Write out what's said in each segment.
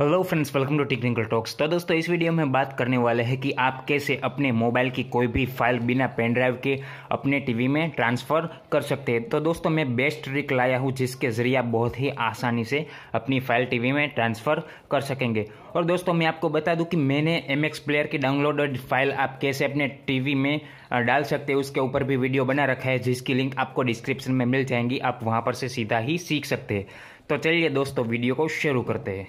hello friends welcome to technical talks तो दोस्तों इस वीडियो में बात करने वाले हैं कि आप कैसे अपने मोबाइल की कोई भी फाइल बिना पेन ड्राइव के अपने टीवी में ट्रांसफ़र कर सकते हैं तो दोस्तों मैं बेस्ट ट्रिक लाया हूं जिसके ज़रिए आप बहुत ही आसानी से अपनी फ़ाइल टीवी में ट्रांसफ़र कर सकेंगे और दोस्तों मैं आपको बता दूँ कि मैंने एम प्लेयर की डाउनलोडेड फाइल आप कैसे अपने टी में डाल सकते हैं उसके ऊपर भी वीडियो बना रखा है जिसकी लिंक आपको डिस्क्रिप्शन में मिल जाएंगी आप वहाँ पर से सीधा ही सीख सकते हैं तो चलिए दोस्तों वीडियो को शुरू करते हैं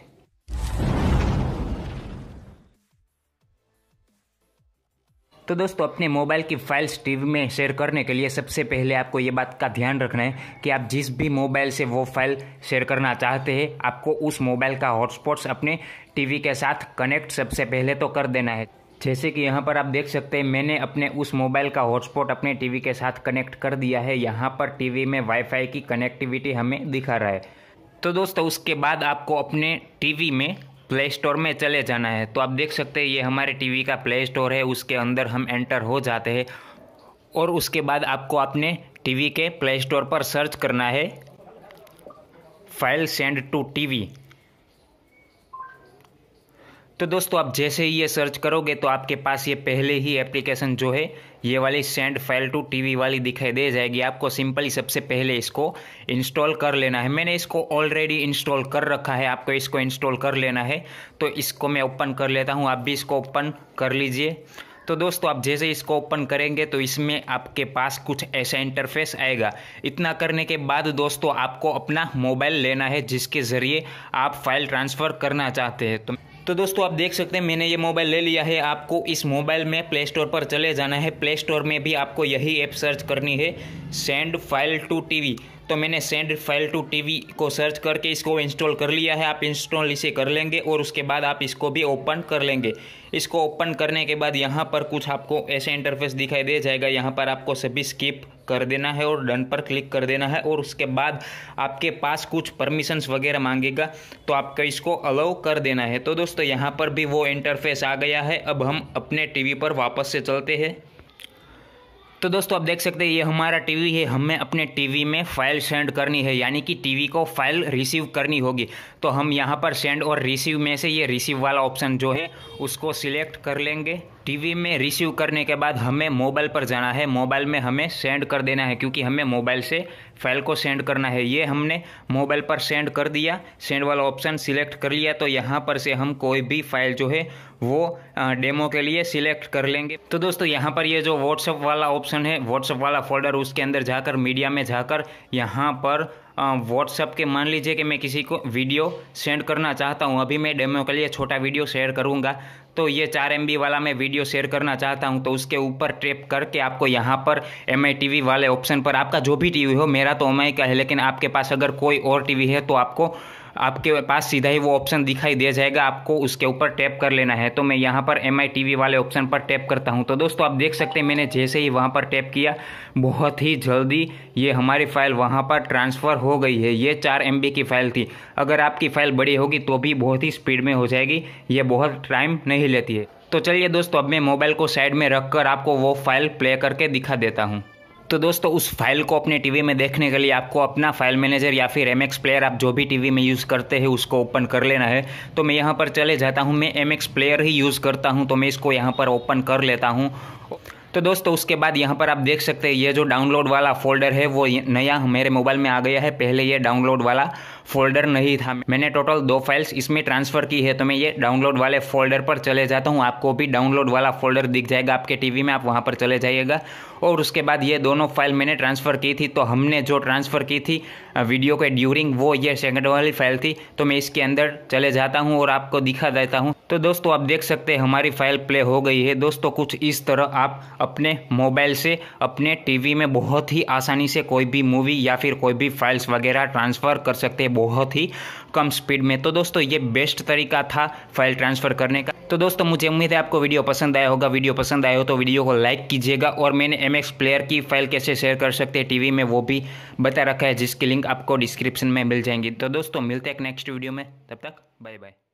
तो दोस्तों अपने मोबाइल की फाइल्स टीवी में शेयर करने के लिए सबसे पहले आपको ये बात का ध्यान रखना है कि आप जिस भी मोबाइल से वो फाइल शेयर करना चाहते हैं आपको उस मोबाइल का हॉटस्पॉट्स अपने टीवी के साथ कनेक्ट सबसे पहले तो कर देना है जैसे कि यहाँ पर आप देख सकते हैं मैंने अपने उस मोबाइल का हॉटस्पॉट अपने टीवी के साथ कनेक्ट कर दिया है यहाँ पर टीवी में वाईफाई की कनेक्टिविटी हमें दिखा रहा है तो दोस्तों उसके बाद आपको अपने टीवी में प्ले स्टोर में चले जाना है तो आप देख सकते हैं ये हमारे टीवी का प्ले स्टोर है उसके अंदर हम एंटर हो जाते हैं और उसके बाद आपको अपने टीवी के प्ले स्टोर पर सर्च करना है फाइल सेंड टू टीवी तो दोस्तों आप जैसे ही ये सर्च करोगे तो आपके पास ये पहले ही एप्लीकेशन जो है ये वाली सेंड फाइल टू टीवी वाली दिखाई दे जाएगी आपको सिंपली सबसे पहले इसको इंस्टॉल कर लेना है मैंने इसको ऑलरेडी इंस्टॉल कर रखा है आपको इसको इंस्टॉल कर लेना है तो इसको मैं ओपन कर लेता हूँ आप भी इसको ओपन कर लीजिए तो दोस्तों आप जैसे इसको ओपन करेंगे तो इसमें आपके पास कुछ ऐसा इंटरफेस आएगा इतना करने के बाद दोस्तों आपको अपना मोबाइल लेना है जिसके ज़रिए आप फाइल ट्रांसफ़र करना चाहते हैं तो तो दोस्तों आप देख सकते हैं मैंने ये मोबाइल ले लिया है आपको इस मोबाइल में प्ले स्टोर पर चले जाना है प्ले स्टोर में भी आपको यही ऐप सर्च करनी है सेंड फाइल टू टीवी तो मैंने सेंड फाइल टू टीवी को सर्च करके इसको इंस्टॉल कर लिया है आप इंस्टॉल इसे कर लेंगे और उसके बाद आप इसको भी ओपन कर लेंगे इसको ओपन करने के बाद यहाँ पर कुछ आपको ऐसे इंटरफेस दिखाई दे जाएगा यहाँ पर आपको सभी स्किप कर देना है और डन पर क्लिक कर देना है और उसके बाद आपके पास कुछ परमिशंस वगैरह मांगेगा तो आपको इसको अलाउ कर देना है तो दोस्तों यहाँ पर भी वो इंटरफेस आ गया है अब हम अपने टीवी पर वापस से चलते हैं तो दोस्तों आप देख सकते हैं ये हमारा टीवी है हमें अपने टीवी में फाइल सेंड करनी है यानी कि टीवी को फाइल रिसीव करनी होगी तो हम यहाँ पर सेंड और रिसीव में से ये रिसीव वाला ऑप्शन जो है उसको सिलेक्ट कर लेंगे टीवी में रिसीव करने के बाद हमें मोबाइल पर जाना है मोबाइल में हमें सेंड कर देना है क्योंकि हमें मोबाइल से फाइल को सेंड करना है ये हमने मोबाइल पर सेंड कर दिया सेंड वाला ऑप्शन सिलेक्ट कर लिया तो यहाँ पर से हम कोई भी फाइल जो है वो डेमो के लिए सिलेक्ट कर लेंगे तो दोस्तों यहाँ पर ये जो व्हाट्सअप वाला ऑप्शन है व्हाट्सअप वाला फोल्डर उसके अंदर जाकर मीडिया में जाकर यहाँ पर व्हाट्सअप के मान लीजिए कि मैं किसी को वीडियो सेंड करना चाहता हूँ अभी मैं डेमो के लिए छोटा वीडियो शेयर करूँगा तो ये चार एम वाला मैं वीडियो शेयर करना चाहता हूँ तो उसके ऊपर ट्रेप करके आपको यहाँ पर एम आई वाले ऑप्शन पर आपका जो भी टीवी हो मेरा तो एम का है लेकिन आपके पास अगर कोई और टीवी है तो आपको आपके पास सीधा ही वो ऑप्शन दिखाई दे जाएगा आपको उसके ऊपर टैप कर लेना है तो मैं यहाँ पर एम आई वाले ऑप्शन पर टैप करता हूँ तो दोस्तों आप देख सकते हैं मैंने जैसे ही वहाँ पर टैप किया बहुत ही जल्दी ये हमारी फ़ाइल वहाँ पर ट्रांसफ़र हो गई है ये चार एम की फ़ाइल थी अगर आपकी फ़ाइल बड़ी होगी तो भी बहुत ही स्पीड में हो जाएगी ये बहुत टाइम नहीं लेती है तो चलिए दोस्तों अब मैं मोबाइल को साइड में कर आपको वो फाइल प्ले करके दिखा देता हूँ तो दोस्तों उस फाइल को अपने टीवी में देखने के लिए आपको अपना फाइल मैनेजर या फिर एम प्लेयर आप जो भी टीवी में यूज़ करते हैं उसको ओपन कर लेना है तो मैं यहाँ पर चले जाता हूँ मैं एम प्लेयर ही यूज़ करता हूँ तो मैं इसको यहाँ पर ओपन कर लेता हूँ तो दोस्तों उसके बाद यहाँ पर आप देख सकते हैं ये जो डाउनलोड वाला फोल्डर है वो नया मेरे मोबाइल में आ गया है पहले ये डाउनलोड वाला फोल्डर नहीं था मैंने टोटल दो फाइल्स इसमें ट्रांसफ़र की है तो मैं ये डाउनलोड वाले फोल्डर पर चले जाता हूँ आपको भी डाउनलोड वाला फोल्डर दिख जाएगा आपके टीवी में आप वहाँ पर चले जाइएगा और उसके बाद ये दोनों फाइल मैंने ट्रांसफ़र की थी तो हमने जो ट्रांसफ़र की थी वीडियो के ड्यूरिंग वो ये सेकंड वाली फाइल थी तो मैं इसके अंदर चले जाता हूँ और आपको दिखा देता हूँ तो दोस्तों आप देख सकते हैं हमारी फाइल प्ले हो गई है दोस्तों कुछ इस तरह आप अपने मोबाइल से अपने टीवी में बहुत ही आसानी से कोई भी मूवी या फिर कोई भी फाइल्स वगैरह ट्रांसफ़र कर सकते हैं बहुत ही कम स्पीड में तो दोस्तों ये बेस्ट तरीका था फाइल ट्रांसफ़र करने का तो दोस्तों मुझे उम्मीद है आपको वीडियो पसंद आया होगा वीडियो पसंद आया हो तो वीडियो को लाइक कीजिएगा और मैंने एम एक्स प्लेयर की फाइल कैसे शेयर कर सकते हैं टीवी में वो भी बता रखा है जिसकी लिंक आपको डिस्क्रिप्शन में मिल जाएंगी तो दोस्तों मिलते हैं नेक्स्ट वीडियो में तब तक बाय बाय